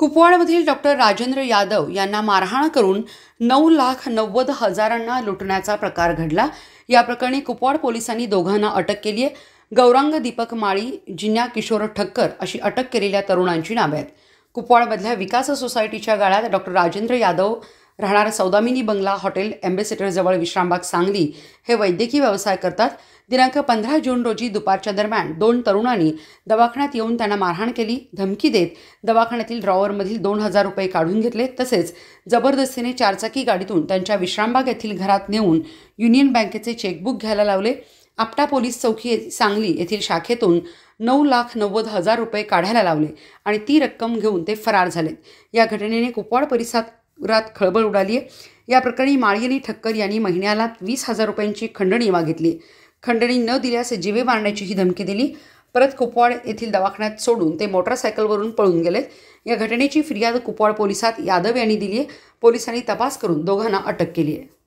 कुपवाडमधील doctor Rajendra Yadav यांना मारहाण करून नऊ लाख नव्वद हजारांना लुटण्याचा प्रकार घडला या प्रकरणी कुपवाड पोलिसांनी दोघांना अटक केली आहे गौरांग दीपक माळी जिन्या किशोर ठक्कर अशी अटक केलेल्या तरुणांची नावे आहेत कुपवाडमधल्या विकास सोसायटीच्या गाळ्यात डॉक्टर राजेंद्र यादव राहणार सौदामिनी बंगला हॉटेल अँबेसेडरजवळ विश्रामबाग सांगली हे वैद्यकीय व्यवसाय करतात दिनांक पंधरा जून रोजी दुपारच्या दरम्यान दोन तरुणांनी दवाखान्यात येऊन त्यांना मारहाण केली धमकी देत दवाखान्यातील ड्रॉवरमधील दोन हजार रुपये काढून घेतले तसेच जबरदस्तीने चारचाकी गाडीतून त्यांच्या विश्रामबाग येथील घरात नेऊन युनियन बँकेचे चेकबुक घ्यायला लावले आपटा पोलीस चौकी सांगली येथील शाखेतून नऊ लाख नव्वद हजार रुपये काढायला लावले आणि ती रक्कम घेऊन ते फरार झाले या घटनेने कुपवाड परिसरात रात खळबळ उडाली आहे या प्रकरणी ठक्कर यांनी महिन्याला वीस हजार रुपयांची खंडणी मागितली खंडणी न दिल्यास जीवे मारण्याची ही धमकी दिली परत कुपवाड येथील दवाखान्यात सोडून ते मोटरसायकलवरून पळून गेले या घटनेची फिर्याद कुपवाड पोलिसात यादव यांनी दिली आहे पोलिसांनी तपास करून दोघांना अटक केली आहे